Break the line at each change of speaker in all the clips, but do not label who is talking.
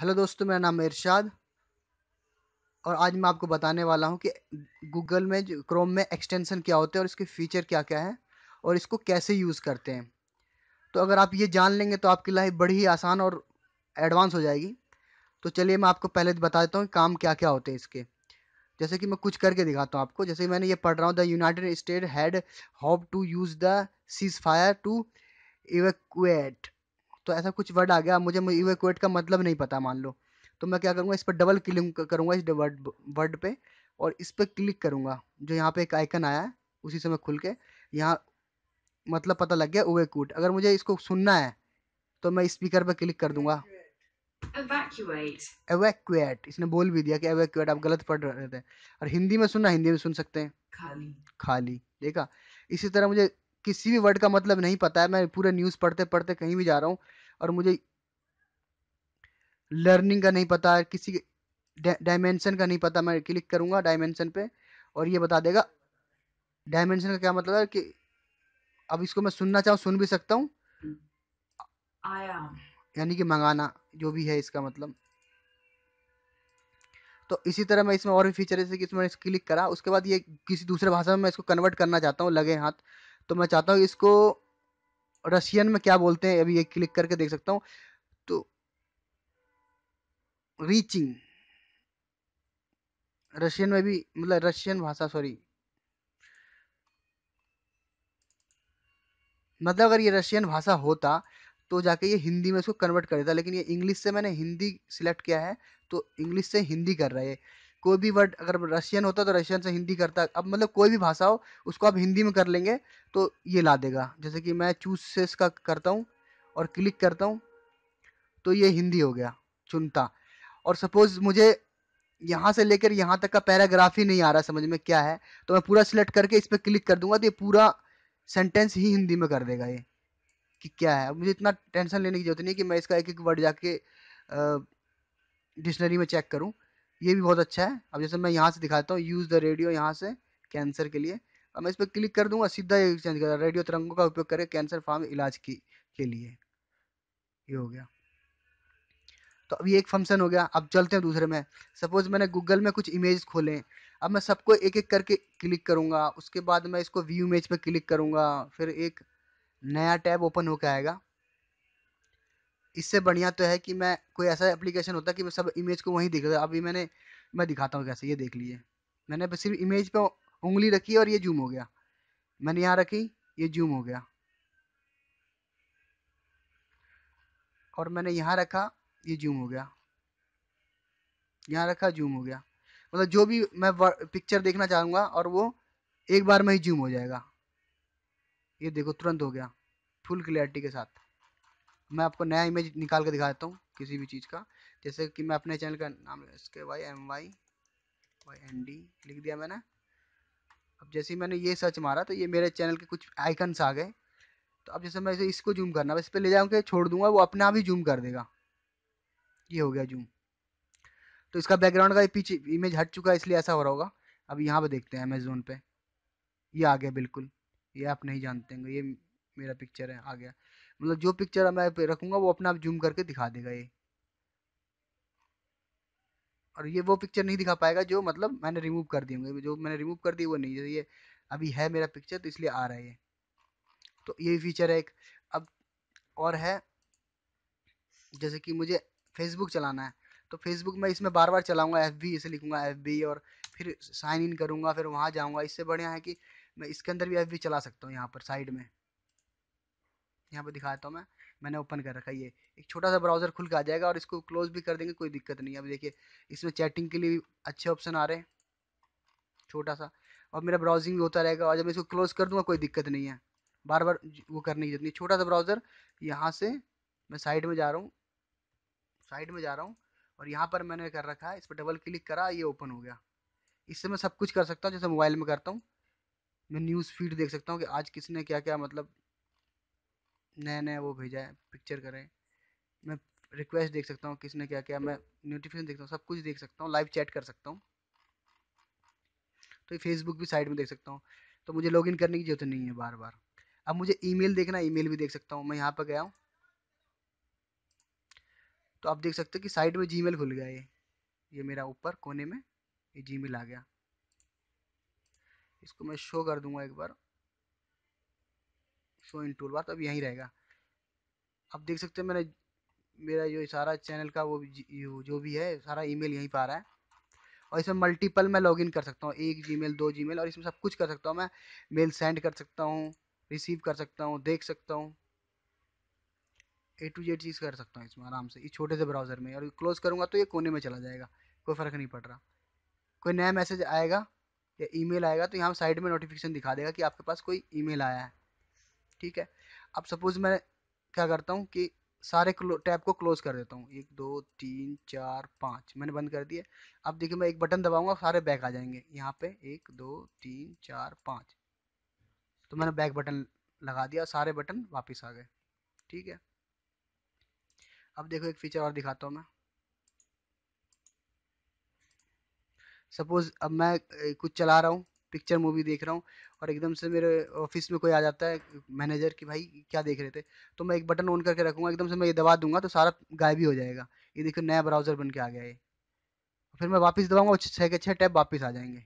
Hello दोस्तों मेरा नाम इरशाद और आज मैं आपको बताने वाला हूं कि गूगल में क्रोम में एक्सटेंशन क्या होते हैं और इसके फीचर क्या क्या हैं और इसको कैसे यूज़ करते हैं तो अगर आप ये जान लेंगे तो आपकी लाइफ बड़ी ही आसान और एडवांस हो जाएगी तो चलिए मैं आपको पहले तो बता देता हूँ काम क्या क्या होते हैं इसके जैसे कि मैं कुछ करके दिखाता हूँ आपको जैसे मैंने ये पढ़ रहा हूँ the United State had hope to use the ceasefire to evict तो ऐसा कुछ वर्ड आ गया मुझे इवेकुएट का मतलब नहीं पता मान लो तो मैं क्या करूँगा इस पर डबल क्लिक करूँगा इस वर्ड वर्ड पर और इस पर क्लिक करूँगा जो यहाँ पर एक आइकन आया है उसी समय खुल के यहाँ मतलब पता लग गया ओवेकूट अगर मुझे इसको सुनना है तो मैं स्पीकर पर क्लिक कर दूंगा Evacuate. Evacuate. इसने बोल भी दिया कि evacuate, आप गलत पढ़ रहे थे और हिंदी में सुनना हिंदी में सुन सकते हैं खाली खाली देखा इसी तरह मुझे किसी भी वर्ड का मतलब नहीं पता है मैं पूरे न्यूज़ पढ़ते पढ़ते कहीं भी जा रहा हूँ और मुझे लर्निंग का नहीं पता है किसी डायमेंशन का नहीं पता मैं क्लिक करूंगा डायमेंशन पे और ये बता देगा डायमेंशन का क्या मतलब है कि अब इसको मैं सुनना चाहूँ सुन भी सकता हूँ यानी कि मंगाना जो भी है इसका मतलब तो इसी तरह मैं इसमें और भी फीचर जैसे कि इसमें क्लिक करा उसके बाद ये किसी दूसरे भाषा में मैं इसको कन्वर्ट करना चाहता हूँ लगे हाथ तो मैं चाहता हूँ इसको रशियन में क्या बोलते हैं अभी ये क्लिक करके देख सकता हूँ तो रीचिंग रशियन में भी मतलब रशियन भाषा सॉरी मतलब अगर ये रशियन भाषा होता तो जाके ये हिंदी में इसको कन्वर्ट कर देता लेकिन ये इंग्लिश से मैंने हिंदी सिलेक्ट किया है तो इंग्लिश से हिंदी कर रहा है कोई भी वर्ड अगर रशियन होता तो रशियन से हिंदी करता अब मतलब कोई भी भाषा हो उसको आप हिंदी में कर लेंगे तो ये ला देगा जैसे कि मैं चूज से इसका करता हूँ और क्लिक करता हूँ तो ये हिंदी हो गया चुनता और सपोज़ मुझे यहाँ से लेकर यहाँ तक का पैराग्राफ ही नहीं आ रहा समझ में क्या है तो मैं पूरा सिलेक्ट करके इस पर क्लिक कर दूंगा तो ये पूरा सेंटेंस ही हिंदी में कर देगा ये कि क्या है मुझे इतना टेंशन लेने की जरूरत नहीं कि मैं इसका एक एक वर्ड जाके डिक्शनरी में चेक करूँ ये भी बहुत अच्छा है अब जैसे मैं यहाँ से दिखाता हूँ यूज़ द रेडियो यहाँ से कैंसर के लिए अब मैं इस पर क्लिक कर दूंगा सीधा चेंज कर रेडियो तरंगों का उपयोग करके कैंसर फार्म इलाज की के लिए ये हो गया तो अब ये एक फंक्शन हो गया अब चलते हैं दूसरे में सपोज मैंने गूगल में कुछ इमेज खोले अब मैं सबको एक एक करके क्लिक करूँगा उसके बाद मैं इसको व्यू इमेज पर क्लिक करूँगा फिर एक नया टैब ओपन होकर आएगा इससे बढ़िया तो है कि मैं कोई ऐसा एप्लीकेशन होता कि मैं सब इमेज को वहीं दिख रहा अभी मैंने मैं दिखाता हूँ कैसे ये देख लीजिए मैंने बस सिर्फ इमेज पर उंगली रखी और ये जूम हो गया मैंने यहाँ रखी ये जूम हो गया और मैंने यहाँ रखा ये जूम हो गया यहाँ रखा जूम हो गया मतलब जो भी मैं पिक्चर देखना चाहूँगा और वो एक बार में ही जूम हो जाएगा ये देखो तुरंत हो गया फुल क्लैरिटी के साथ मैं आपको नया इमेज निकाल के दिखा देता हूँ किसी भी चीज़ का जैसे कि मैं अपने चैनल का नाम इसके Y M Y Y N D लिख दिया मैंने अब जैसे ही मैंने ये सर्च मारा तो ये मेरे चैनल के कुछ आइकन्स आ गए तो अब जैसे मैं इसे इसको जूम करना बस इस पर ले जाऊँगे छोड़ दूंगा वो अपने आप ही जूम कर देगा ये हो गया जूम तो इसका बैकग्राउंड का पीछे इमेज हट चुका है इसलिए ऐसा हो रहा होगा अब यहाँ पर देखते हैं अमेजोन पर ये आ गया बिल्कुल ये आप नहीं जानते होंगे ये मेरा पिक्चर है आ गया मतलब जो पिक्चर मैं रखूँगा वो अपना आप जूम करके दिखा देगा ये और ये वो पिक्चर नहीं दिखा पाएगा जो मतलब मैंने रिमूव कर दी होंगे जो मैंने रिमूव कर दी वो नहीं जैसे ये अभी है मेरा पिक्चर तो इसलिए आ रहा है ये तो ये फीचर है एक अब और है जैसे कि मुझे फेसबुक चलाना है तो फेसबुक में इसमें बार बार चलाऊंगा एफ बी इसे लिखूंगा एफ बी और फिर साइन इन करूँगा फिर वहाँ जाऊँगा इससे बढ़िया है कि मैं इसके अंदर भी एफ बी चला सकता हूँ यहाँ पर साइड में यहाँ पे दिखाता हूँ मैं मैंने ओपन कर रखा है ये एक छोटा सा ब्राउज़र खुल के आ जाएगा और इसको क्लोज भी कर देंगे कोई दिक्कत नहीं है अब देखिए इसमें चैटिंग के लिए भी अच्छे ऑप्शन आ रहे हैं छोटा सा और मेरा ब्राउजिंग भी होता रहेगा और जब मैं इसको क्लोज कर दूँगा कोई दिक्कत नहीं है बार बार वो करने की जरूरत नहीं छोटा सा ब्राउज़र यहाँ से मैं साइड में जा रहा हूँ साइड में जा रहा हूँ और यहाँ पर मैंने कर रखा है इस पर डबल क्लिक करा ये ओपन हो गया इससे मैं सब कुछ कर सकता हूँ जैसे मोबाइल में करता हूँ मैं न्यूज़ फीड देख सकता हूँ कि आज किसने क्या क्या मतलब नया नया वो भेजा है पिक्चर करें मैं रिक्वेस्ट देख सकता हूँ किसने क्या किया मैं नोटिफिकेशन देख सकता हूँ सब कुछ देख सकता हूँ लाइव चैट कर सकता हूँ तो ये फेसबुक भी साइड में देख सकता हूँ तो मुझे लॉगिन करने की जरूरत नहीं है बार बार अब मुझे ईमेल देखना ईमेल भी देख सकता हूँ मैं यहाँ पर गया हूँ तो आप देख सकते हो कि साइड में जीमेल खुल गया ये ये मेरा ऊपर कोने में ये जीमेल आ गया इसको मैं शो कर दूंगा एक बार शो इन टूल बार तो अब यहीं रहेगा अब देख सकते हैं मैंने मेरा जो सारा चैनल का वो जो भी है सारा ईमेल यहीं पर आ रहा है और इसमें मल्टीपल मैं लॉगिन कर सकता हूँ एक जीमेल दो जीमेल और इसमें सब कुछ कर सकता हूँ मैं मेल सेंड कर सकता हूँ रिसीव कर सकता हूँ देख सकता हूँ ए टू जेड चीज़ कर सकता हूँ इसमें आराम से इस छोटे से ब्राउज़र में और क्लोज़ करूँगा तो ये कोने में चला जाएगा कोई फ़र्क नहीं पड़ रहा कोई नया मैसेज आएगा या ईमेल आएगा तो यहाँ साइड में नोटिफिकेशन दिखा देगा कि आपके पास कोई ईमेल आया है ठीक है अब सपोज़ मैं क्या करता हूँ कि सारे टैब को क्लोज कर देता हूँ एक दो तीन चार पाँच मैंने बंद कर दिया अब देखिए मैं एक बटन दबाऊंगा सारे बैक आ जाएंगे यहाँ पे एक दो तीन चार पाँच तो मैंने बैक बटन लगा दिया सारे बटन वापस आ गए ठीक है अब देखो एक फीचर और दिखाता हूँ मैं सपोज अब मैं कुछ चला रहा हूँ पिक्चर मूवी देख रहा हूँ और एकदम से मेरे ऑफिस में कोई आ जाता है मैनेजर कि भाई क्या देख रहे थे तो मैं एक बटन ऑन करके रखूँगा एकदम से मैं ये दबा दूंगा तो सारा गायब ही हो जाएगा ये देखो नया ब्राउजर बन के आ गया ये फिर मैं वापस दबाऊंगा छः के छः टैब वापस आ जाएंगे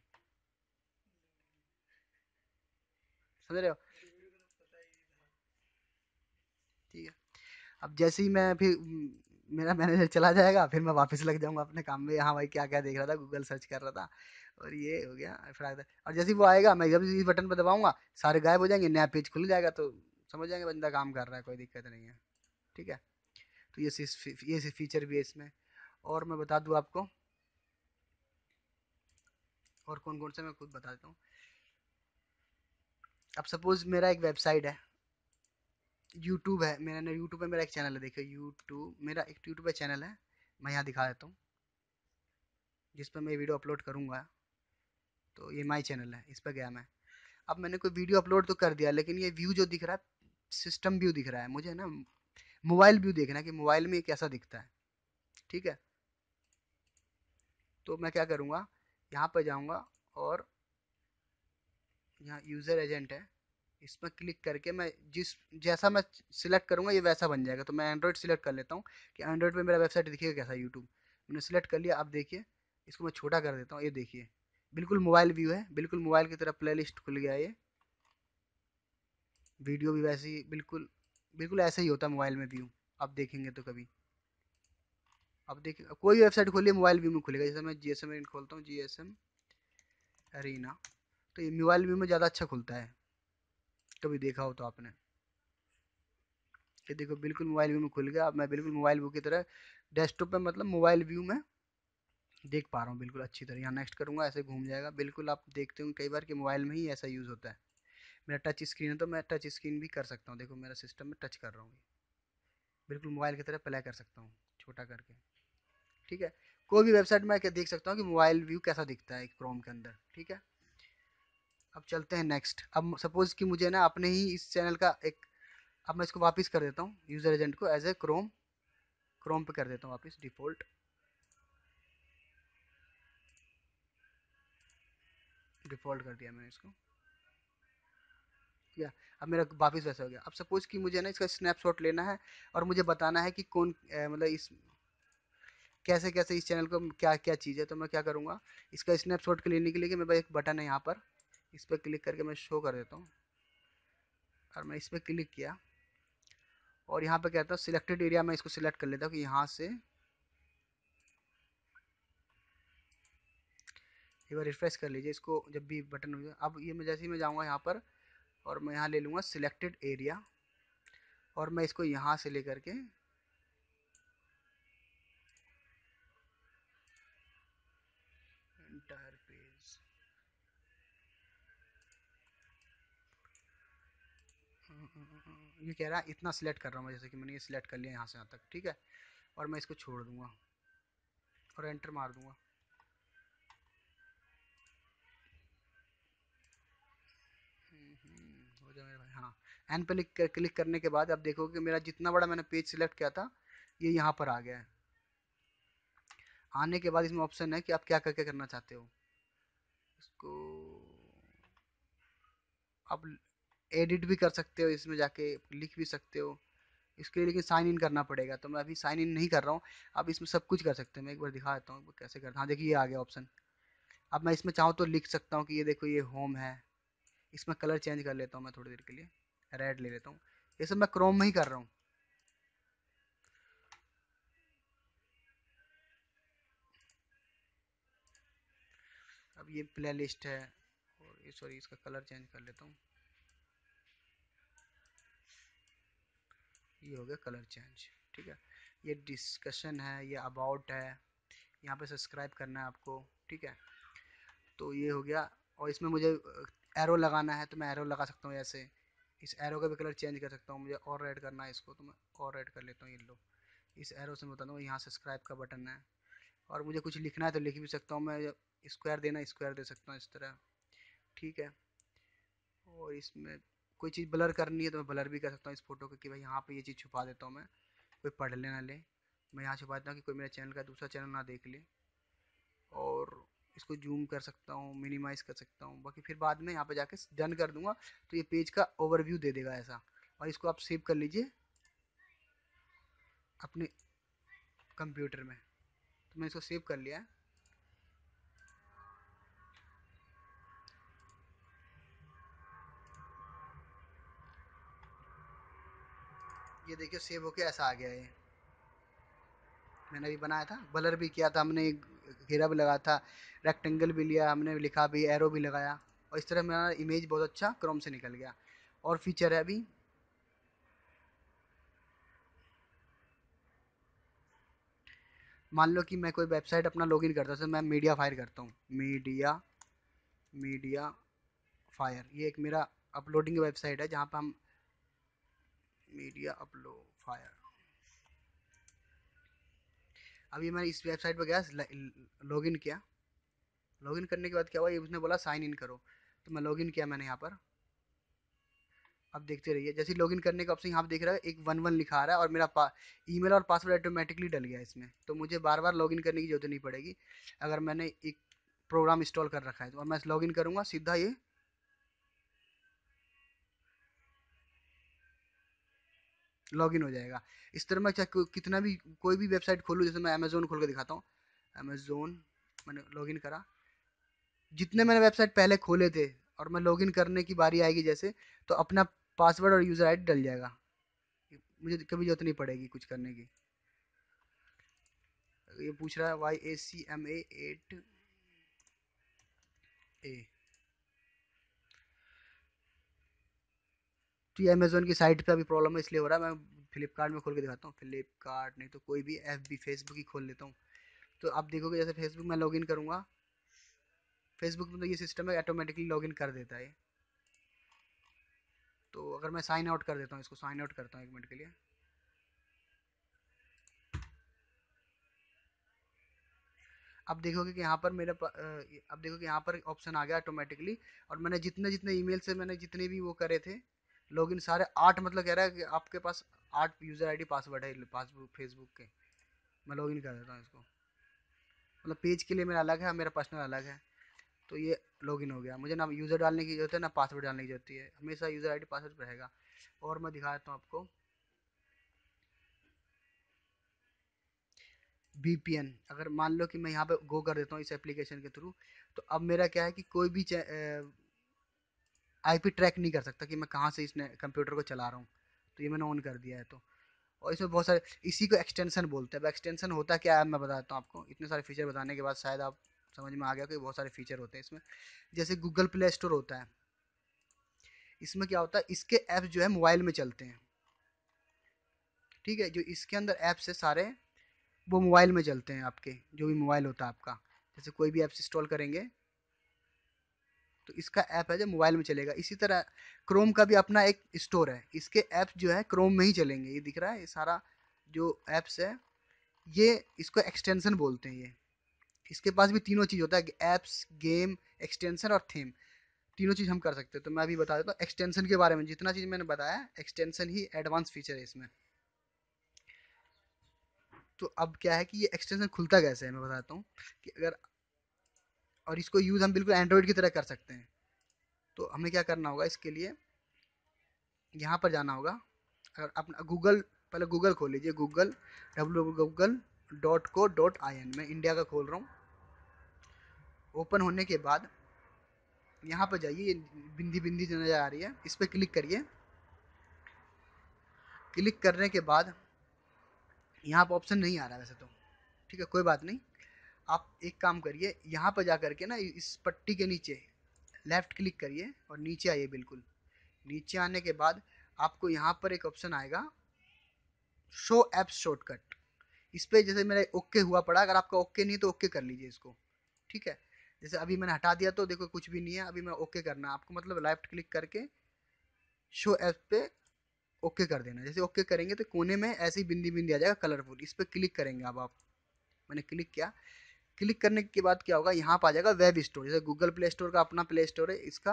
समझ रहे हो ठीक है अब जैसे ही मैं फिर मेरा मैनेजर चला जाएगा फिर मैं वापस लग जाऊंगा अपने काम में हाँ भाई क्या क्या देख रहा था गूगल सर्च कर रहा था और ये हो गया फटाक और जैसे वो आएगा मैं जब इस बटन पर दबाऊंगा सारे गायब हो जाएंगे नया पेज खुल जाएगा तो समझ जाएंगे बंदा काम कर रहा है कोई दिक्कत नहीं है ठीक है तो ये ये फीचर भी है इसमें और मैं बता दूँ आपको और कौन कौन से मैं खुद बता देता हूँ अब सपोज़ मेरा एक वेबसाइट है यूट्यूब है मेरा ना YouTube पे मेरा एक चैनल है देखिए यूट्यूब मेरा एक यूट्यूब पे चैनल है मैं यहाँ दिखा देता हूँ जिस पर मैं वीडियो अपलोड करूँगा तो ये माई चैनल है इस पर गया मैं अब मैंने कोई वीडियो अपलोड तो कर दिया लेकिन ये व्यू जो दिख रहा है सिस्टम व्यू दिख रहा है मुझे ना मोबाइल व्यू देखना है कि मोबाइल में कैसा दिखता है ठीक है तो मैं क्या करूँगा यहाँ पर जाऊँगा और यहाँ यूज़र एजेंट है इस पर क्लिक करके मैं जिस जैसा मैं सिलेक्ट करूँगा ये वैसा बन जाएगा तो मैं एंड्रॉयड सिलेक्ट कर लेता हूँ कि एंड्रॉयड पर मेरा वेबसाइट दिखेगा कैसा यूट्यूब मैंने सिलेक्ट कर लिया आप देखिए इसको मैं छोटा कर देता हूँ ये देखिए बिल्कुल मोबाइल व्यू है बिल्कुल मोबाइल की तरह प्ले लिस्ट खुल गया ये वीडियो भी वैसे ही बिल्कुल बिल्कुल ऐसा ही होता है मोबाइल में व्यू आप देखेंगे तो कभी आप देख कोई वेबसाइट खोलिए मोबाइल व्यू में खुलेगा जैसे मैं जी एस एम खोलता हूँ जी एस एम अरीना तो ये मोबाइल व्यू में ज़्यादा अच्छा खुलता है कभी देखा हो तो आपने ये देखो बिल्कुल मोबाइल व्यू में खुल गया अब मैं बिल्कुल मोबाइल व्यू की तरह डेस्कटॉप में मतलब मोबाइल व्यू में देख पा रहा हूँ बिल्कुल अच्छी तरह यहाँ नेक्स्ट करूँगा ऐसे घूम जाएगा बिल्कुल आप देखते होंगे कई बार कि मोबाइल में ही ऐसा यूज़ होता है मेरा टच स्क्रीन है तो मैं टच स्क्रीन भी कर सकता हूँ देखो मेरा सिस्टम में टच कर रहा हूँ बिल्कुल मोबाइल की तरह प्ले कर सकता हूँ छोटा करके ठीक है कोई भी वेबसाइट में देख सकता हूँ कि मोबाइल व्यू कैसा दिखता है क्रोम के अंदर ठीक है अब चलते हैं नेक्स्ट अब सपोज़ कि मुझे ना अपने ही इस चैनल का एक अब मैं इसको वापस कर देता हूँ यूज़र एजेंट को एज ए क्रोम क्रोम पे कर देता हूँ वापस डिफ़ॉल्ट डिफ़ॉल्ट कर दिया मैंने इसको या अब मेरा वापस वैसा हो गया अब सपोज़ कि मुझे ना इसका स्नैपशॉट लेना है और मुझे बताना है कि कौन मतलब इस कैसे कैसे इस चैनल को क्या क्या चीज़ है तो मैं क्या करूँगा इसका स्नैपशॉट शॉट लेने के लिए कि मेरे पास एक बटन है यहाँ पर इस पर क्लिक करके मैं शो कर देता हूँ और मैं इस पर क्लिक किया और यहाँ पर कहता हूँ सिलेक्टेड एरिया मैं इसको सिलेक्ट कर लेता हूँ कि यहाँ से एक बार रिफ्रेश कर लीजिए इसको जब भी बटन हो अब ये मैं जैसे ही मैं जाऊँगा यहाँ पर और मैं यहाँ ले लूँगा सिलेक्टेड एरिया और मैं इसको यहाँ से लेकर के पेज ये कह रहा है इतना सिलेक्ट कर रहा हूँ मैं जैसे कि मैंने ये सिलेक्ट कर लिया यहाँ से यहाँ तक ठीक है और मैं इसको छोड़ दूँगा और एंटर मार दूँगा एन पे लिख कर क्लिक करने के बाद आप देखोगे मेरा जितना बड़ा मैंने पेज सेलेक्ट किया था ये यह यहाँ पर आ गया है आने के बाद इसमें ऑप्शन है कि आप क्या करके करना चाहते हो इसको आप एडिट भी कर सकते हो इसमें जाके लिख भी सकते हो इसके लिए लेकिन साइन इन करना पड़ेगा तो मैं अभी साइन इन नहीं कर रहा हूँ आप इसमें सब कुछ कर सकते हो मैं एक बार दिखा देता हूँ कैसे करता हाँ देखिए ये आ गया ऑप्शन अब मैं इसमें चाहूँ तो लिख सकता हूँ कि ये देखो ये होम है इसमें कलर चेंज कर लेता हूँ मैं थोड़ी देर के लिए रेड ले लेता हूँ ये सब मैं क्रोम में ही कर रहा हूँ अब ये प्ले लिस्ट है और सॉरी इसका कलर चेंज कर लेता हूँ ये हो गया कलर चेंज ठीक है ये डिस्कशन है ये अबाउट है यहाँ पे सब्सक्राइब करना है आपको ठीक है तो ये हो गया और इसमें मुझे एरो लगाना है तो मैं एरो लगा सकता हूँ ऐसे इस एरो का भी कलर चेंज कर सकता हूँ मुझे और रेड करना है इसको तो मैं और रेड कर लेता हूँ येल्लो इस एरो से मैं बताता हूँ यहाँ सब्सक्राइब का बटन है और मुझे कुछ लिखना है तो लिख भी सकता हूँ मैं स्क्वायर देना स्क्वायर दे सकता हूँ इस तरह ठीक है और इसमें कोई चीज़ ब्लर करनी है तो मैं ब्लर भी कर सकता हूँ इस फोटो को कि भाई यहाँ पर ये चीज़ छुपा देता हूँ मैं कोई पढ़ ले ना ले मैं यहाँ छुपा देता हूँ कि कोई मेरे चैनल का दूसरा चैनल ना देख ले और इसको जूम कर सकता हूँ मिनिमाइज़ कर सकता हूँ बाकी फिर बाद में यहाँ पे जाके डन कर दूंगा तो ये पेज का ओवरव्यू दे देगा ऐसा और इसको आप सेव कर लीजिए अपने कंप्यूटर में तो मैं इसको सेव कर लिया ये देखिए सेव होके ऐसा आ गया ये मैंने अभी बनाया था बलर भी किया था हमने घेरा भी लगा था रेक्टेंगल भी लिया हमने लिखा भी एरो भी लगाया और इस तरह मेरा इमेज बहुत अच्छा क्रोम से निकल गया और फीचर है अभी मान लो कि मैं कोई वेबसाइट अपना लॉगिन करता हूँ मैं मीडिया फायर करता हूँ मीडिया मीडिया फायर ये एक मेरा अपलोडिंग वेबसाइट है जहाँ पर हम मीडिया अपलोड फायर अभी मैं इस वेबसाइट पर गया लॉगिन किया लॉगिन करने के बाद क्या हुआ ये उसने बोला साइन इन करो तो मैं लॉगिन किया मैंने यहाँ पर अब देखते रहिए जैसे लॉग इन करने का ऑप्शन यहाँ पर देख रहा है एक वन वन लिखा आ रहा है और मेरा पा ईमेल और पासवर्ड ऑटोमेटिकली डल गया इसमें तो मुझे बार बार इन करने की जरूरत नहीं पड़ेगी अगर मैंने एक प्रोग्राम इंस्टॉल कर रखा है तो और मैं इन करूँगा सीधा ये इन हो जाएगा इस तरह मैं चाहे कितना भी कोई भी वेबसाइट खोलूँ जैसे मैं अमेज़ोन खोल कर दिखाता हूँ अमेज़ोन मैंने लॉगिन करा जितने मैंने वेबसाइट पहले खोले थे और मैं लॉगिन करने की बारी आएगी जैसे तो अपना पासवर्ड और यूज़र आई डल जाएगा मुझे कभी जरूरत नहीं पड़ेगी कुछ करने की ये पूछ रहा है Y A C M at A तो ये अमेज़ोन की साइट पे अभी प्रॉब्लम है इसलिए हो रहा है मैं फ्लिपकार्ट में खोल के दिखाता हूँ फ्लिपकार्ट नहीं तो कोई भी एफ बी फेसबुक ही खोल लेता हूँ तो आप देखोगे जैसे फेसबुक में लॉगिन करूँगा फेसबुक में तो ये सिस्टम है ऑटोमेटिकली लॉगिन कर देता है तो अगर मैं साइन आउट कर देता हूँ इसको साइन आउट करता हूँ एक मिनट के लिए अब देखोगे कि यहाँ पर मेरा अब देखोगे यहाँ पर ऑप्शन आ गया ऑटोमेटिकली और मैंने जितने जितने ईमेल से मैंने जितने भी वो करे थे लॉगिन सारे आठ मतलब कह रहा है कि आपके पास आठ यूज़र आईडी पासवर्ड है पासबुक फेसबुक के मैं लॉगिन कर देता हूँ इसको मतलब पेज के लिए मेरा अलग है मेरा पर्सनल अलग है तो ये लॉगिन हो गया मुझे ना यूज़र डालने की जरूरत है ना पासवर्ड डालने की जरूरत है हमेशा यूज़र आई पासवर्ड रहेगा और मैं दिखा देता हूँ आपको वीपीएन अगर मान लो कि मैं यहाँ पे गो कर देता हूँ इस एप्लीकेशन के थ्रू तो अब मेरा क्या है कि कोई भी आईपी ट्रैक नहीं कर सकता कि मैं कहाँ से इसने कंप्यूटर को चला रहा हूँ तो ये मैंने ऑन कर दिया है तो और इसमें बहुत सारे इसी को एक्सटेंसन बोलते हैं अब एक्सटेंसन होता क्या है मैं बताता हूँ आपको इतने सारे फीचर बताने के बाद शायद आप समझ में आ गया कि बहुत सारे फीचर होते हैं इसमें जैसे गूगल प्ले स्टोर होता है इसमें क्या होता है इसके ऐप्स जो है मोबाइल में चलते हैं ठीक है जो इसके अंदर ऐप्स है सारे वो मोबाइल में चलते हैं आपके जो भी मोबाइल होता है आपका जैसे कोई भी ऐप्स इंस्टॉल करेंगे तो इसका ऐप है जो मोबाइल में चलेगा इसी तरह क्रोम का भी अपना एक स्टोर है इसके ऐप्स जो है क्रोम में ही चलेंगे ये दिख रहा है ये सारा जो ऐप्स है ये इसको एक्सटेंसन बोलते हैं ये इसके पास भी तीनों चीज़ होता है ऐप्स गेम एक्सटेंसन और थीम तीनों चीज़ हम कर सकते हैं तो मैं अभी बता देता हूँ एक्सटेंसन के बारे में जितना चीज़ मैंने बताया एक्सटेंसन ही एडवांस फीचर है इसमें तो अब क्या है कि ये एक्सटेंशन खुलता कैसे है मैं बताता हूँ कि अगर और इसको यूज़ हम बिल्कुल एंड्रॉयड की तरह कर सकते हैं तो हमें क्या करना होगा इसके लिए यहाँ पर जाना होगा अगर अपना गूगल पहले गूगल खोल लीजिए Google W Google dot co dot I N मैं इंडिया का खोल रहा हूँ ओपन होने के बाद यहाँ पर जाइए बिंदी बिंदी जो नज़र आ रही है इस पर क्लिक करिए क्लिक करने के बाद यहाँ पर ऑप्शन नहीं आ रहा वैसे तो ठीक है कोई बात नहीं आप एक काम करिए यहाँ पर जा कर के ना इस पट्टी के नीचे लेफ़्ट क्लिक करिए और नीचे आइए बिल्कुल नीचे आने के बाद आपको यहाँ पर एक ऑप्शन आएगा शो एप शॉर्टकट इस पर जैसे मेरा ओके हुआ पड़ा अगर आपका ओके नहीं तो ओके कर लीजिए इसको ठीक है जैसे अभी मैंने हटा दिया तो देखो कुछ भी नहीं है अभी मैं ओके करना आपको मतलब लेफ्ट क्लिक करके शो ऐप पे ओके कर देना जैसे ओके करेंगे तो कोने में ऐसी बिंदी बिंदी आ जाएगा कलरफुल इस पर क्लिक करेंगे अब आप मैंने क्लिक किया क्लिक करने के बाद क्या होगा यहाँ पर आ जाएगा वेब स्टोर जैसे गूगल प्ले स्टोर का अपना प्ले स्टोर है इसका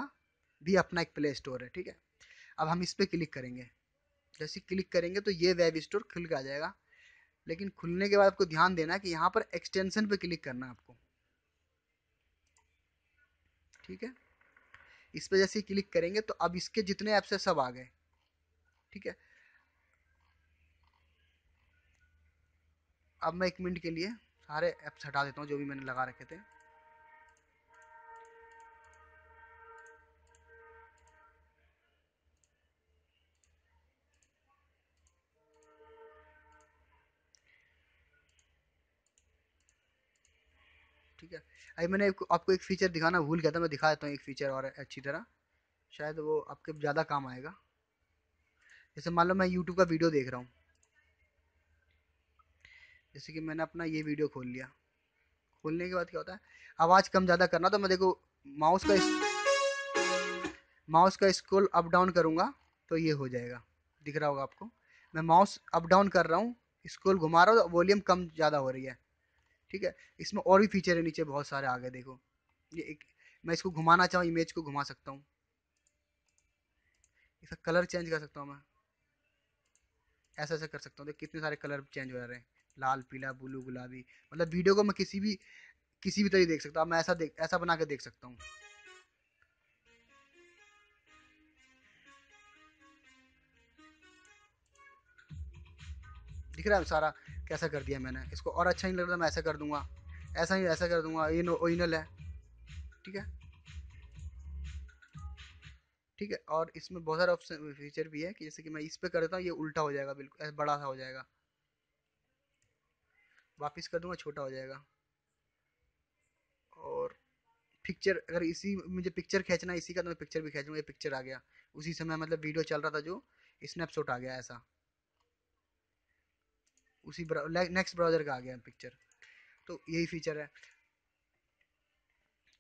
भी अपना एक प्ले स्टोर है ठीक है अब हम इस पर क्लिक करेंगे जैसे क्लिक करेंगे तो ये वेब स्टोर खुल के आ जाएगा लेकिन खुलने के बाद आपको ध्यान देना है कि यहाँ पर एक्सटेंशन पर क्लिक करना है आपको ठीक है इस पर जैसे क्लिक करेंगे तो अब इसके जितने ऐप्स हैं सब आ गए ठीक है अब मैं एक मिनट के लिए सारे ऐप्स हटा देता हूँ जो भी मैंने लगा रखे थे ठीक है अभी मैंने आपको एक फ़ीचर दिखाना भूल गया था मैं दिखा देता हूँ एक फ़ीचर और अच्छी तरह शायद वो आपके ज़्यादा काम आएगा जैसे मान लो मैं यूट्यूब का वीडियो देख रहा हूँ जैसे कि मैंने अपना ये वीडियो खोल लिया खोलने के बाद क्या होता है आवाज़ कम ज़्यादा करना तो मैं देखो माउस का माउस का स्क्रोल अप डाउन करूँगा तो ये हो जाएगा दिख रहा होगा आपको मैं माउस अप डाउन कर रहा हूँ स्क्रोल घुमा रहा हूँ तो वॉल्यूम कम ज़्यादा हो रही है ठीक है इसमें और भी फीचर है नीचे बहुत सारे आ गए देखो ये एक मैं इसको घुमाना चाहूँ इमेज को घुमा सकता हूँ इसका कलर चेंज कर सकता हूँ मैं ऐसा ऐसा कर सकता हूँ तो कितने सारे कलर चेंज हो जा रहे हैं लाल पीला ब्लू गुलाबी मतलब वीडियो को मैं किसी भी किसी भी तरीके देख सकता हूँ मैं ऐसा देख ऐसा बना के देख सकता हूँ दिख रहा है सारा कैसा कर दिया मैंने इसको और अच्छा नहीं लग रहा तो मैं ऐसा कर दूंगा ऐसा ही ऐसा कर दूंगा ये ओरिजिनल है ठीक है ठीक है और इसमें बहुत सारे ऑप्शन फीचर भी है कि जैसे कि मैं इस पर करता हूँ ये उल्टा हो जाएगा बिल्कुल बड़ा सा हो जाएगा वापस कर दूंगा छोटा हो जाएगा और पिक्चर अगर इसी मुझे पिक्चर खींचना इसी का तो मैं पिक्चर भी खींच लूँगा पिक्चर आ गया उसी समय मतलब वीडियो चल रहा था जो स्नैपशॉट आ गया ऐसा उसी नेक्स्ट ब्राउज़र का आ गया पिक्चर तो यही फीचर है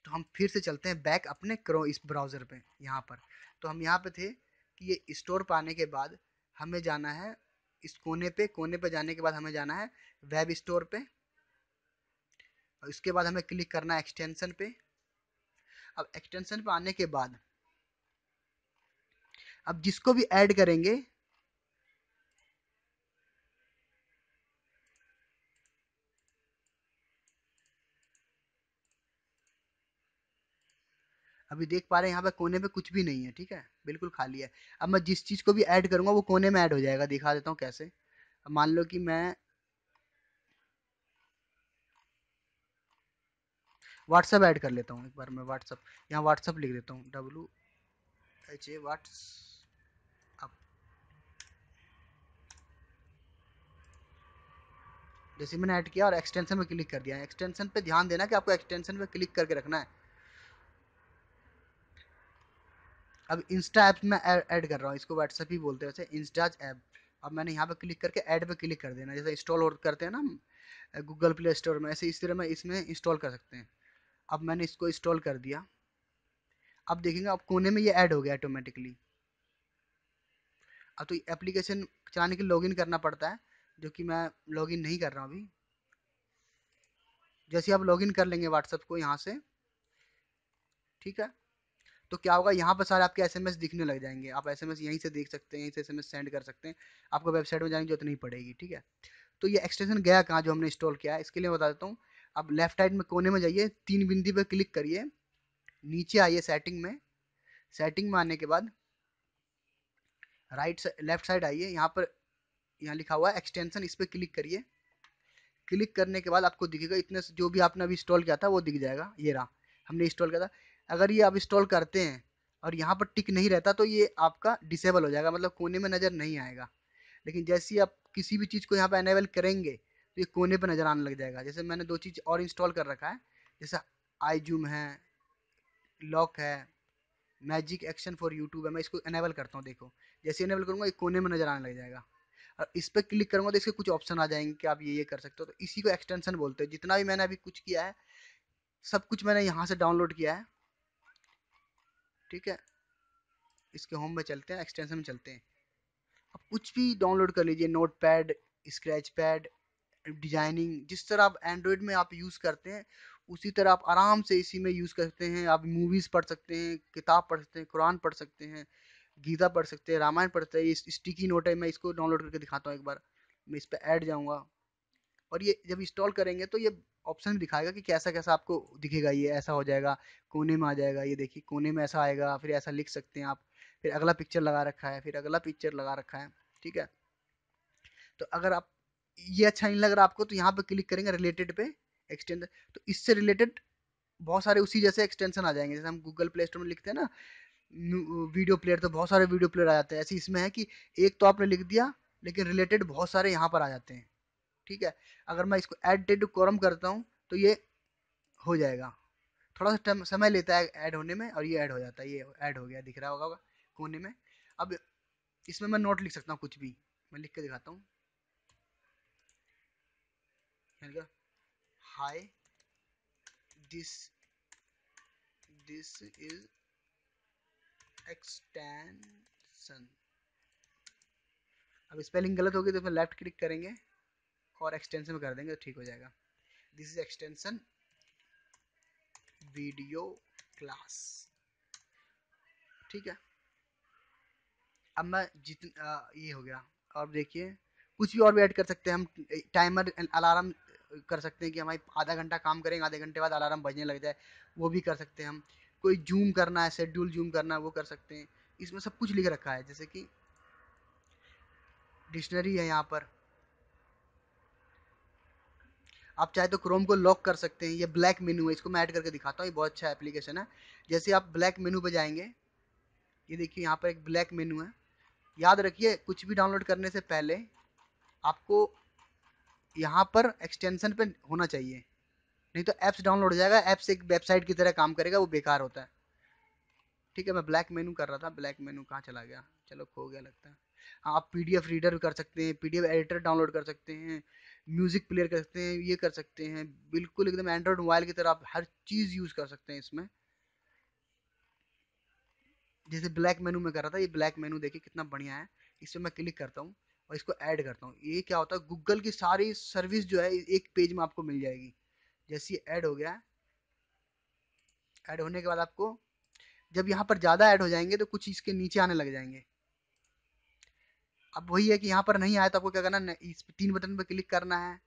तो हम फिर से चलते हैं बैक अपने क्रो इस ब्राउज़र पे यहाँ पर तो हम यहाँ पे थे कि ये स्टोर पाने के बाद हमें जाना है इस कोने पे कोने पे जाने के बाद हमें जाना है वेब स्टोर पे और इसके बाद हमें क्लिक करना है एक्सटेंशन पे अब एक्सटेंशन पे आने के बाद अब जिसको भी ऐड करेंगे अभी देख पा रहे हैं यहाँ पे कोने में कुछ भी नहीं है ठीक है बिल्कुल खाली है अब मैं जिस चीज़ को भी ऐड करूँगा वो कोने में ऐड हो जाएगा दिखा देता हूँ कैसे मान लो कि मैं व्हाट्सअप ऐड कर लेता हूँ एक बार मैं व्हाट्सअप यहाँ व्हाट्सअप लिख देता हूँ डब्लू एच ए अप जैसे मैंने ऐड किया और एक्सटेंशन में क्लिक कर दिया एक्सटेंशन पे ध्यान देना कि आपको एक्सटेंशन पे क्लिक करके रखना है अब इंस्टा ऐप में ऐड कर रहा हूँ इसको व्हाट्सअप ही बोलते हैं वैसे इंस्टाज ऐप अब मैंने यहाँ पे क्लिक करके ऐड पे क्लिक कर देना जैसे इंस्टॉल करते हैं ना गूगल प्ले स्टोर में ऐसे इस तरह में इसमें इंस्टॉल कर सकते हैं अब मैंने इसको इंस्टॉल कर दिया अब देखेंगे अब कोने में ये ऐड हो गया ऑटोमेटिकली अब तो एप्लीकेशन चलाने के लिए लॉगिन करना पड़ता है जो कि मैं लॉगिन नहीं कर रहा हूँ अभी जैसे आप लॉगिन कर लेंगे व्हाट्सएप को यहाँ से ठीक है तो क्या होगा यहाँ पर सारे आपके एसएमएस दिखने लग जाएंगे आप एसएमएस यहीं से देख सकते हैं यहीं से एसएमएस सेंड कर सकते हैं आपको वेबसाइट में जाने की जरूरत नहीं पड़ेगी ठीक है तो ये एक्सटेंशन गया कहाँ जो हमने इंस्टॉल किया है इसके लिए बता देता हूँ अब लेफ्ट साइड में कोने में जाइए तीन बिंदी पर क्लिक करिए नीचे आइए सेटिंग में सेटिंग में आने के बाद राइट लेफ्ट साइड आइए यहाँ पर यहाँ लिखा हुआ है एक्सटेंशन इस पर क्लिक करिए क्लिक करने के बाद आपको दिखेगा इतने जो भी आपने अभी इंस्टॉल किया था वो दिख जाएगा ये रहा हमने इंस्टॉल किया था अगर ये आप इंस्टॉल करते हैं और यहाँ पर टिक नहीं रहता तो ये आपका डिसेबल हो जाएगा मतलब कोने में नज़र नहीं आएगा लेकिन जैसे ही आप किसी भी चीज़ को यहाँ पर एनेबल करेंगे ये कोने पर नज़र आने लग जाएगा जैसे मैंने दो चीज़ और इंस्टॉल कर रखा है जैसे आई जूम है लॉक है मैजिक एक्शन फॉर यूट्यूब है मैं इसको इनेबल करता हूँ देखो जैसे इनेबल करूँगा एक कोने में नज़र आने लग जाएगा और इस पर क्लिक करूँगा तो इसके कुछ ऑप्शन आ जाएंगे कि आप ये ये कर सकते हो तो इसी को एक्सटेंशन बोलते हो जितना भी मैंने अभी कुछ किया है सब कुछ मैंने यहाँ से डाउनलोड किया है ठीक है इसके होम में चलते हैं एक्सटेंशन में चलते हैं अब कुछ भी डाउनलोड कर लीजिए notepad scratchpad designing जिस तरह आप एंड्रॉयड में आप यूज़ करते हैं उसी तरह आप आराम से इसी में यूज़ करते हैं आप मूवीज़ पढ़ सकते हैं किताब पढ़ सकते हैं कुरान पढ़ सकते हैं गीता पढ़ सकते हैं रामायण पढ़ सकते हैं इस स्टिकी नोट है मैं इसको डाउनलोड करके दिखाता हूँ एक बार मैं इस पर ऐड जाऊँगा और ये जब इंस्टॉल करेंगे तो ये ऑप्शन दिखाएगा कि कैसा कैसा आपको दिखेगा ये ऐसा हो जाएगा कोने में आ जाएगा ये देखिए कोने में ऐसा आएगा फिर ऐसा लिख सकते हैं आप फिर अगला पिक्चर लगा रखा है फिर अगला पिक्चर लगा रखा है ठीक है तो अगर आप ये अच्छा नहीं लग रहा आपको तो यहाँ पे क्लिक करेंगे रिलेटेड पे एक्सटेंड तो इससे रिलेटेड बहुत सारे उसी जैसे एक्सटेंशन आ जाएंगे जैसे हम गूगल प्ले स्टोर में लिखते हैं ना वीडियो प्लेयर तो बहुत सारे वीडियो प्लेयर आ जाते हैं ऐसे इसमें है कि एक तो आपने लिख दिया लेकिन रिलेटेड बहुत सारे यहाँ पर आ जाते हैं ठीक है अगर मैं इसको ऐड डेट कॉरम करता हूँ तो ये हो जाएगा थोड़ा सा समय लेता है ऐड होने में और ये ऐड हो जाता है ये ऐड हो गया दिख रहा होगा कोने में अब इसमें मैं नोट लिख सकता हूँ कुछ भी मैं लिख के दिखाता हूँ यानी hi this this is extension अब स्पेलिंग गलत होगी तो फिर लेफ्ट क्लिक करेंगे और एक्सटेंशन में कर देंगे तो ठीक हो जाएगा this is extension video class ठीक है अब मैं जितना ये हो गया और देखिए कुछ भी और भी ऐड कर सकते हैं हम टाइमर अलार्म कर सकते हैं कि हमारी आधा घंटा काम करेंगे आधे घंटे बाद अलार्म बजने लग जाए वो भी कर सकते हैं हम कोई जूम करना है शेड्यूल जूम करना है वो कर सकते हैं इसमें सब कुछ लिख रखा है जैसे कि डिक्शनरी है यहाँ पर आप चाहे तो क्रोम को लॉक कर सकते हैं ये ब्लैक मेनू है इसको मैं ऐड करके दिखाता हूँ ये बहुत अच्छा एप्लीकेशन है जैसे आप ब्लैक मेनू पर जाएंगे ये देखिए यहाँ पर एक ब्लैक मेनू है याद रखिए कुछ भी डाउनलोड करने से पहले आपको यहाँ पर एक्सटेंशन पे होना चाहिए नहीं तो ऐप्स डाउनलोड हो जाएगा ऐप्स एक वेबसाइट की तरह काम करेगा वो बेकार होता है ठीक है मैं ब्लैक मेनू कर रहा था ब्लैक मेनू कहाँ चला गया चलो खो गया लगता है हाँ, आप पी रीडर कर सकते हैं पी एडिटर डाउनलोड कर सकते हैं म्यूज़िक प्लेयर कर सकते हैं ये कर सकते हैं बिल्कुल एकदम एंड्रॉयड मोबाइल की तरह आप हर चीज़ यूज़ कर सकते हैं इसमें जैसे ब्लैक मेनू में कर रहा था ये ब्लैक मेनू देखिए कितना बढ़िया है इस पर मैं क्लिक करता हूँ और इसको ऐड करता हूँ ये क्या होता है गूगल की सारी सर्विस जो है एक पेज में आपको मिल जाएगी जैसे ऐड हो गया ऐड होने के बाद आपको जब यहाँ पर ज़्यादा ऐड हो जाएंगे तो कुछ इसके नीचे आने लग जाएंगे अब वही है कि यहाँ पर नहीं आया तो आपको क्या करना है इस तीन बटन पर क्लिक करना है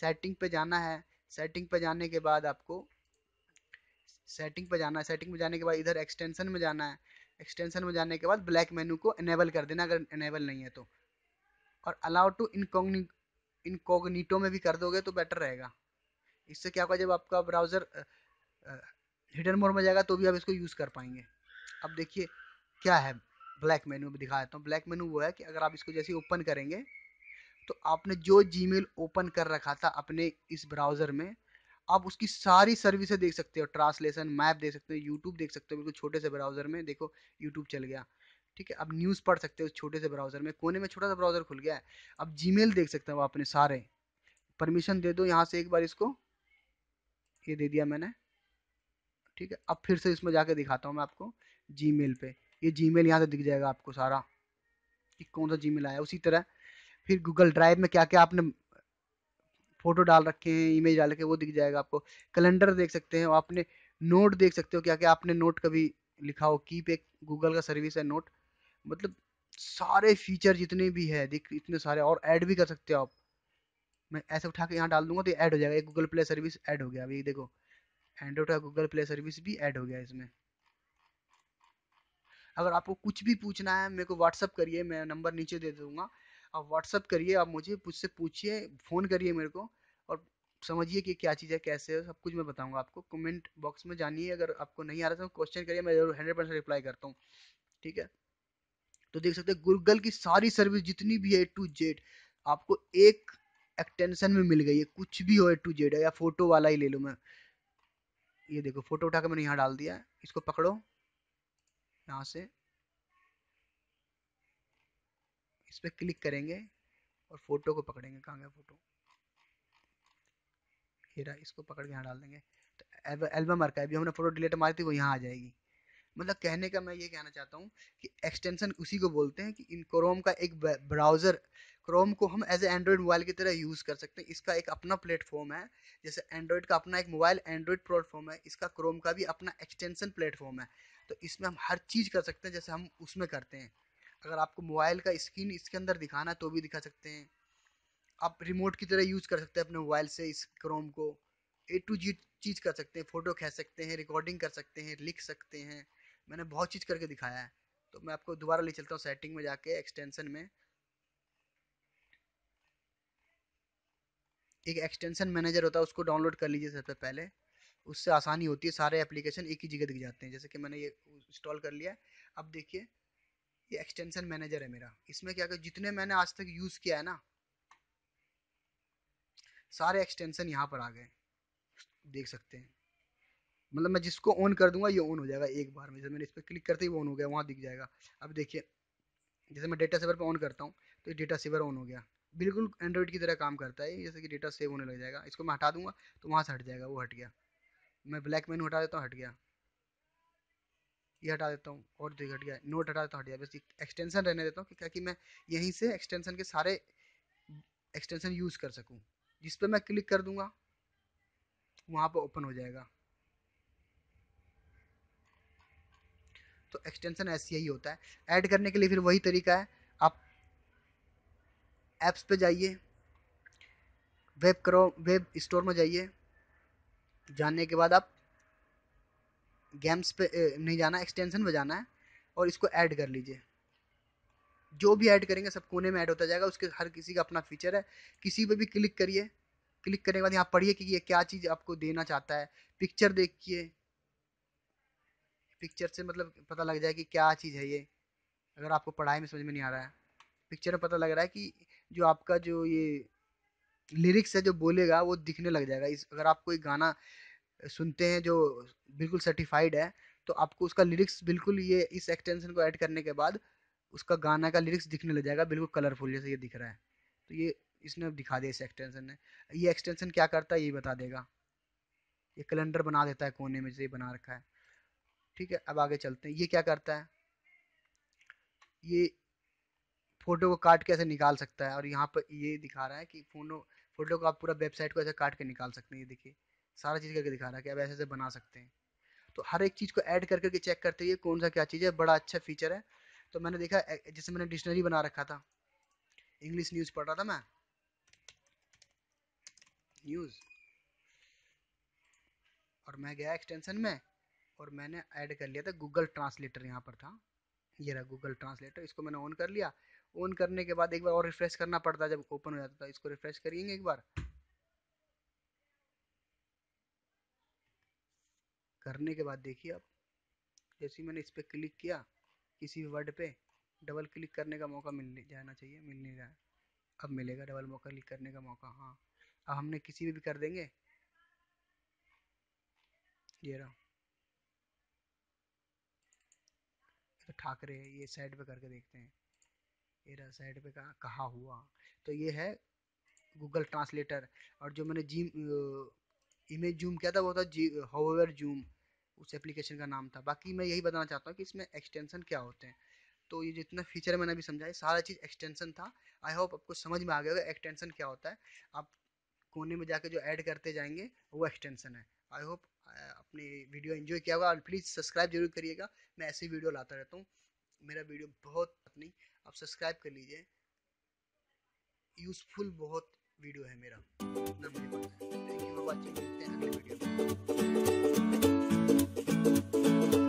सेटिंग पे जाना है सेटिंग पे जाने के बाद आपको सेटिंग पे जाना है सेटिंग पे जाने के बाद इधर एक्सटेंशन में जाना है एक्सटेंशन में जाने के बाद ब्लैक मेनू को इनेबल कर देना अगर इनेबल नहीं है तो और अलाउ टू इनकोगनी इनकोगनीटो में भी कर दोगे तो बेटर रहेगा इससे क्या होगा जब आपका ब्राउज़र हिडन मोड में जाएगा तो भी आप इसको यूज़ कर पाएंगे अब देखिए क्या है ब्लैक मेनू में दिखा देता हूँ ब्लैक मेनू वो है कि अगर आप इसको जैसे ओपन करेंगे तो आपने जो मेल ओपन कर रखा था अपने इस ब्राउज़र में आप उसकी सारी सर्विसें देख सकते हो ट्रांसलेशन मैप देख सकते हो यूट्यूब देख सकते हो बिल्कुल छोटे से ब्राउज़र में देखो यूट्यूब चल गया ठीक है अब न्यूज़ पढ़ सकते हो छोटे से ब्राउज़र में कोने में छोटा सा ब्राउज़र खुल गया है अब जी देख सकते हो अपने सारे परमिशन दे दो यहाँ से एक बार इसको ये दे दिया मैंने ठीक है अब फिर से इसमें जाके दिखाता हूँ मैं आपको जी मेल पे ये जी मेल यहाँ से दिख जाएगा आपको सारा कि कौन सा जी मेल आया उसी तरह फिर गूगल ड्राइव में क्या क्या आपने फोटो डाल रखे हैं इमेज डाल के वो दिख जाएगा आपको कैलेंडर देख सकते हैं आपने नोट देख सकते हो क्या क्या आपने नोट कभी लिखा हो कीप एक गूगल का सर्विस है नोट मतलब सारे फीचर जितने भी है देख इतने सारे और ऐड भी कर सकते हो आप मैं ऐसे उठा के यहाँ डाल दूंगा तो ऐड हो जाएगा गूगल प्ले सर्विस ऐड हो गया अभी देखो एंड्रॉइड का गूगल प्ले सर्विस भी ऐड हो गया इसमें अगर आपको कुछ भी पूछना है मेरे को व्हाट्सअप करिए मैं नंबर नीचे दे दूंगा आप व्हाट्सअप करिए आप मुझे मुझसे पूछिए फ़ोन करिए मेरे को और समझिए कि क्या चीज़ है कैसे है सब कुछ मैं बताऊंगा आपको कमेंट बॉक्स में जानिए अगर आपको नहीं आ रहा तो क्वेश्चन करिए मैं जरूर हंड्रेड परसेंट रिप्लाई करता हूँ ठीक है तो देख सकते हैं गूगल की सारी सर्विस जितनी भी है टू जेड आपको एक एक्सटेंशन में मिल गई है कुछ भी हो ए टू जेड या फोटो वाला ही ले लो मैं ये देखो फोटो उठा के मैंने यहाँ डाल दिया इसको पकड़ो यहाँ से इस पर क्लिक करेंगे और फोटो को पकड़ेंगे कहाँ गया फोटो इसको पकड़ के यहाँ डाल देंगे तो एल्बम आर्काइव भी हमने फोटो डिलीट मारी थी वो यहाँ आ जाएगी मतलब कहने का मैं ये कहना चाहता हूँ कि एक्सटेंशन उसी को बोलते हैं कि इन क्रोम का एक ब्राउज़र क्रोम को हम एज ए एंड्रॉयड मोबाइल की तरह यूज़ कर सकते हैं इसका एक अपना प्लेटफॉर्म है जैसे एंड्रॉयड का अपना एक मोबाइल एंड्रॉयड प्लेटफॉर्म है इसका क्रोम का भी अपना एक्सटेंशन प्लेटफॉर्म है तो इसमें हम हर चीज़ कर सकते हैं जैसे हम उसमें करते हैं अगर आपको मोबाइल का स्क्रीन इसके अंदर दिखाना है तो भी दिखा सकते हैं आप रिमोट की तरह यूज़ कर सकते हैं अपने मोबाइल से इस क्रोम को ए टू जी चीज़ कर सकते हैं फ़ोटो खींच सकते हैं रिकॉर्डिंग कर सकते हैं लिख सकते हैं मैंने बहुत चीज़ करके दिखाया है तो मैं आपको दोबारा ले चलता हूँ सेटिंग में जाके एक्सटेंशन में एक एक्सटेंशन मैनेजर होता है उसको डाउनलोड कर लीजिए सबसे पहले उससे आसानी होती है सारे एप्लीकेशन एक ही जगह दिख जाते हैं जैसे कि मैंने ये इंस्टॉल कर लिया अब देखिए ये एक्सटेंशन मैनेजर है मेरा इसमें क्या जितने मैंने आज तक यूज़ किया है ना सारे एक्सटेंशन यहाँ पर आ गए देख सकते हैं मतलब मैं जिसको ऑन कर दूंगा ये ऑन हो जाएगा एक बार में जैसे मैंने इस पर क्लिक करते ही वो ऑन हो गया वहाँ दिख जाएगा अब देखिए जैसे मैं डेटा सेवर पर ऑन करता हूँ तो ये डेटा सेवर ऑन हो गया बिल्कुल एंड्रॉइड की तरह काम करता है जैसे कि डेटा सेव होने लग जाएगा इसको मैं हटा दूंगा तो वहाँ से हट जाएगा वो हट गया मैं ब्लैक मैन हटा देता हूँ हट गया ये हटा देता हूँ और जो हट गया नोट हटा देता हूँ हट गया बस एक्सटेंशन रहने देता हूँ क्या कि मैं यहीं से एक्सटेंशन के सारे एक्सटेंशन यूज़ कर सकूँ जिस पर मैं क्लिक कर दूँगा वहाँ पर ओपन हो जाएगा तो एक्सटेंशन एस ही होता है ऐड करने के लिए फिर वही तरीका है आप ऐप्स पे जाइए वेब करो वेब स्टोर में जाइए जाने के बाद आप गेम्स पे नहीं जाना एक्सटेंशन पे जाना है और इसको ऐड कर लीजिए जो भी ऐड करेंगे सब कोने में ऐड होता जाएगा उसके हर किसी का अपना फीचर है किसी पर भी क्लिक करिए क्लिक करने के बाद यहाँ पढ़िए कि ये क्या चीज़ आपको देना चाहता है पिक्चर देखिए पिक्चर से मतलब पता लग जाए कि क्या चीज़ है ये अगर आपको पढ़ाई में समझ में नहीं आ रहा है पिक्चर में पता लग रहा है कि जो आपका जो ये लिरिक्स है जो बोलेगा वो दिखने लग जाएगा इस अगर आप कोई गाना सुनते हैं जो बिल्कुल सर्टिफाइड है तो आपको उसका लिरिक्स बिल्कुल ये इस एक्सटेंशन को ऐड करने के बाद उसका गाना का लिरिक्स दिखने लग जाएगा बिल्कुल कलरफुल जैसे ये दिख रहा है तो ये इसने अब दिखा दिया इस एक्सटेंशन ने ये एक्सटेंशन क्या करता है ये बता देगा ये कैलेंडर बना देता है कोने में जैसे बना रखा है ठीक है अब आगे चलते हैं ये क्या करता है ये फोटो को काट के ऐसे निकाल सकता है और यहाँ पर ये दिखा रहा है कि फोनो फोटो को आप पूरा वेबसाइट को ऐसे काट के निकाल सकते हैं ये देखिए सारा चीज़ करके दिखा रहा है कि आप ऐसे ऐसे बना सकते हैं तो हर एक चीज़ को ऐड कर करके चेक करते हैं कौन सा क्या चीज़ है बड़ा अच्छा फीचर है तो मैंने देखा जैसे मैंने डिक्शनरी बना रखा था इंग्लिश न्यूज़ पढ़ रहा था मैं न्यूज़ और मैं गया एक्सटेंशन में और मैंने ऐड कर लिया था गूगल ट्रांसलेटर यहाँ पर था ये रहा गूगल ट्रांसलेटर इसको मैंने ऑन कर लिया ऑन करने के बाद एक बार और रिफ्रेश करना पड़ता जब ओपन हो जाता था तो इसको रिफ्रेश करिएगा एक बार करने के बाद देखिए आप जैसे ही मैंने इस पर क्लिक किया किसी भी वर्ड पे डबल क्लिक करने का मौका मिल जाना चाहिए मिल नहीं रहा अब मिलेगा डबल मौका क्लिक करने का मौका हाँ अब हमने किसी भी कर देंगे ये रहा ठाकरे ये साइड पे करके देखते हैं ये साइड पे कहा कहा हुआ तो ये है गूगल ट्रांसलेटर और जो मैंने जीम इमेज जूम किया था वो था जी होवर जूम उस एप्लीकेशन का नाम था बाकी मैं यही बताना चाहता हूँ कि इसमें एक्सटेंशन क्या होते हैं तो ये जितना फीचर मैंने अभी समझा है सारा चीज़ एक्सटेंशन था आई होप आपको समझ में आ गया होगा एक्सटेंशन क्या होता है आप कोने में जाके जो ऐड करते जाएंगे वो एक्सटेंशन है आई होप अपने वीडियो एंजॉय किया होगा और प्लीज़ सब्सक्राइब जरूर करिएगा मैं ऐसी वीडियो लाता रहता हूँ मेरा वीडियो बहुत अपनी आप सब्सक्राइब कर लीजिए यूज़फुल बहुत वीडियो है मेरा thank you for watching video